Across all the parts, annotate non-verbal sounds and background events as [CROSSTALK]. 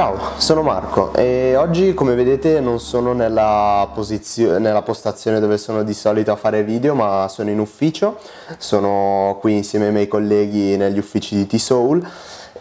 Ciao, sono Marco e oggi come vedete non sono nella, nella, postazione dove sono di solito a fare video ma sono in ufficio, sono qui insieme ai miei colleghi negli uffici di T-Soul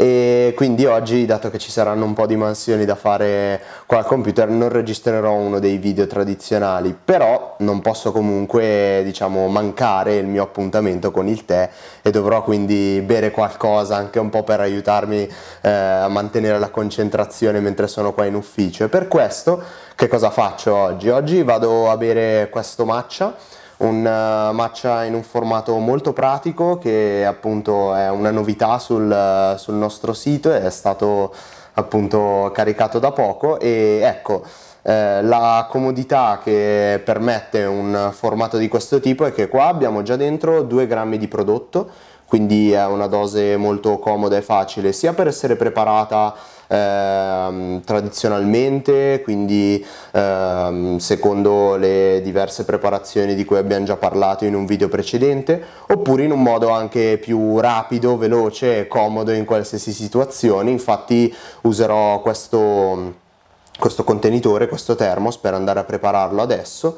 e quindi oggi dato che ci saranno un po' di mansioni da fare qua al computer non registrerò uno dei video tradizionali però non posso comunque diciamo mancare il mio appuntamento con il tè e dovrò quindi bere qualcosa anche un po' per aiutarmi eh, a mantenere la concentrazione mentre sono qua in ufficio e per questo che cosa faccio oggi? Oggi vado a bere questo matcha un eh, matcha in un formato molto pratico che appunto è una novità sul, eh, sul nostro sito è stato appunto caricato da poco e ecco eh, la comodità che permette un formato di questo tipo è che qua abbiamo già dentro 2 grammi di prodotto quindi è una dose molto comoda e facile sia per essere preparata Ehm, tradizionalmente, quindi ehm, secondo le diverse preparazioni di cui abbiamo già parlato in un video precedente, oppure in un modo anche più rapido, veloce e comodo in qualsiasi situazione. Infatti userò questo, questo contenitore, questo thermos per andare a prepararlo adesso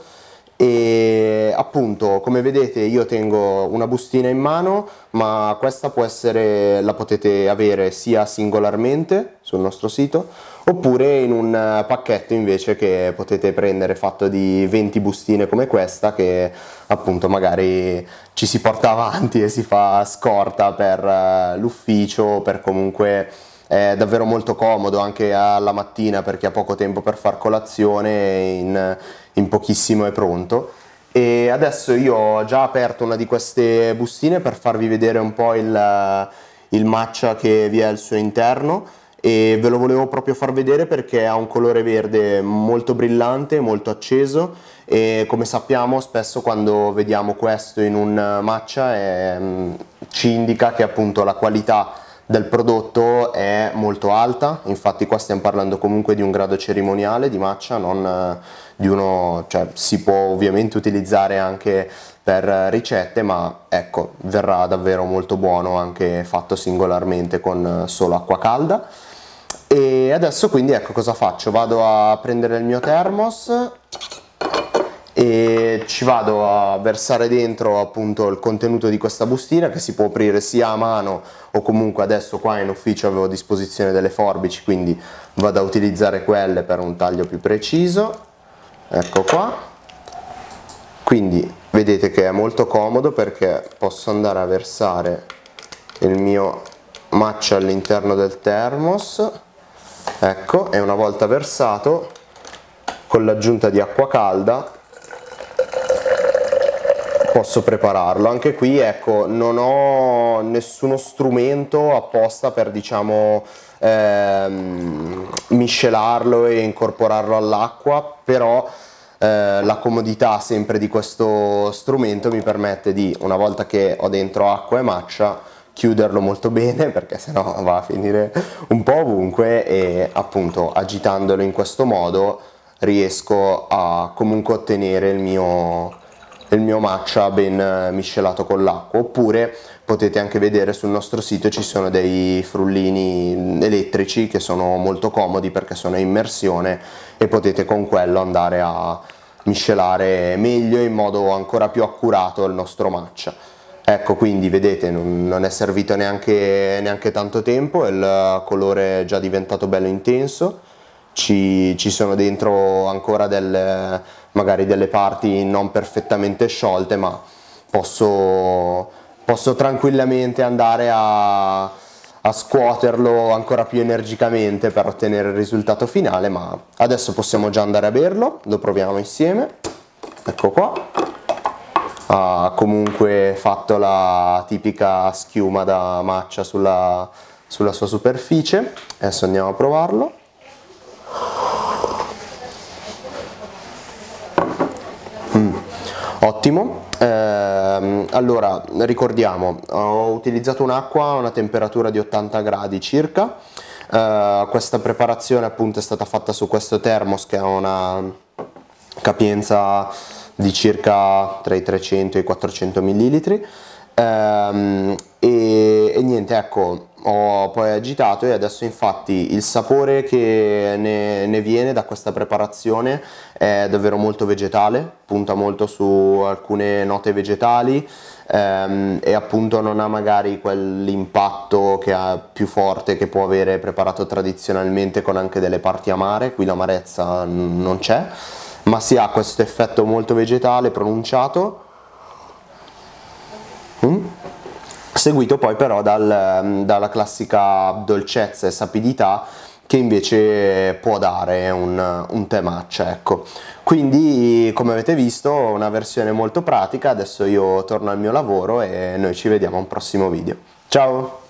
e appunto come vedete io tengo una bustina in mano ma questa può essere la potete avere sia singolarmente sul nostro sito oppure in un eh, pacchetto invece che potete prendere fatto di 20 bustine come questa che appunto magari ci si porta [LAUGHS] avanti e si fa scorta per eh, l'ufficio per comunque è davvero molto comodo anche alla mattina perché ha poco tempo per far colazione, in, in pochissimo è pronto. E adesso io ho già aperto una di queste bustine per farvi vedere un po' il, il matcha che vi è al suo interno e ve lo volevo proprio far vedere perché ha un colore verde molto brillante, molto acceso e come sappiamo spesso quando vediamo questo in un matcha è, mm, ci indica che appunto la qualità del prodotto è molto alta, infatti qua stiamo parlando comunque di un grado cerimoniale di matcha, non eh, di uno, cioè si può ovviamente utilizzare anche per ricette, ma ecco, verrà davvero molto buono anche fatto singolarmente con eh, solo acqua calda. E adesso quindi ecco cosa faccio, vado a prendere il mio thermos e ci vado a versare dentro appunto il contenuto di questa bustina che si può aprire sia a mano o comunque adesso qua in ufficio avevo a disposizione delle forbici quindi vado a utilizzare quelle per un taglio più preciso ecco qua quindi vedete che è molto comodo perché posso andare a versare il mio maccia all'interno del termos ecco e una volta versato con l'aggiunta di acqua calda posso prepararlo. Anche qui ecco, non ho nessuno strumento apposta per diciamo ehm, miscelarlo e incorporarlo all'acqua, però eh, la comodità sempre di questo strumento mi permette di, una volta che ho dentro acqua e maccia, chiuderlo molto bene perché sennò va a finire un po' ovunque e appunto agitandolo in questo modo riesco a comunque ottenere il mio il mio matcha ben eh, miscelato con l'acqua oppure potete anche vedere sul nostro sito ci sono dei frullini elettrici che sono molto comodi perché sono in immersione e potete con quello andare a miscelare meglio in modo ancora più accurato il nostro matcha ecco quindi vedete non, non è servito neanche, neanche tanto tempo il eh, colore è già diventato bello intenso ci, ci sono dentro ancora del, magari delle parti non perfettamente sciolte, ma posso, posso tranquillamente andare a, a scuoterlo ancora più energicamente per ottenere il risultato finale, ma adesso possiamo già andare a berlo, lo proviamo insieme, ecco qua, ha comunque fatto la tipica schiuma da maccia sulla, sulla sua superficie, adesso andiamo a provarlo. Ottimo, ehm, allora ricordiamo, ho utilizzato un'acqua a una temperatura di 80 gradi circa, eh, questa preparazione appunto è stata fatta su questo termos che ha una capienza di circa tra i 300 e i 400 millilitri, ehm, e, e niente ecco ho poi agitato e adesso infatti il sapore che ne, ne, viene da questa preparazione è davvero molto vegetale, punta molto su alcune note vegetali ehm, e appunto non ha magari quell'impatto che ha più forte che può avere preparato tradizionalmente con anche delle parti amare, qui l'amarezza non c'è, ma si ha questo effetto molto vegetale pronunciato seguito poi però dal, dalla classica dolcezza e sapidità che invece può dare un, un tè ecco. Quindi, come avete visto, una versione molto pratica, adesso io torno al mio lavoro e noi ci vediamo a un prossimo video. Ciao!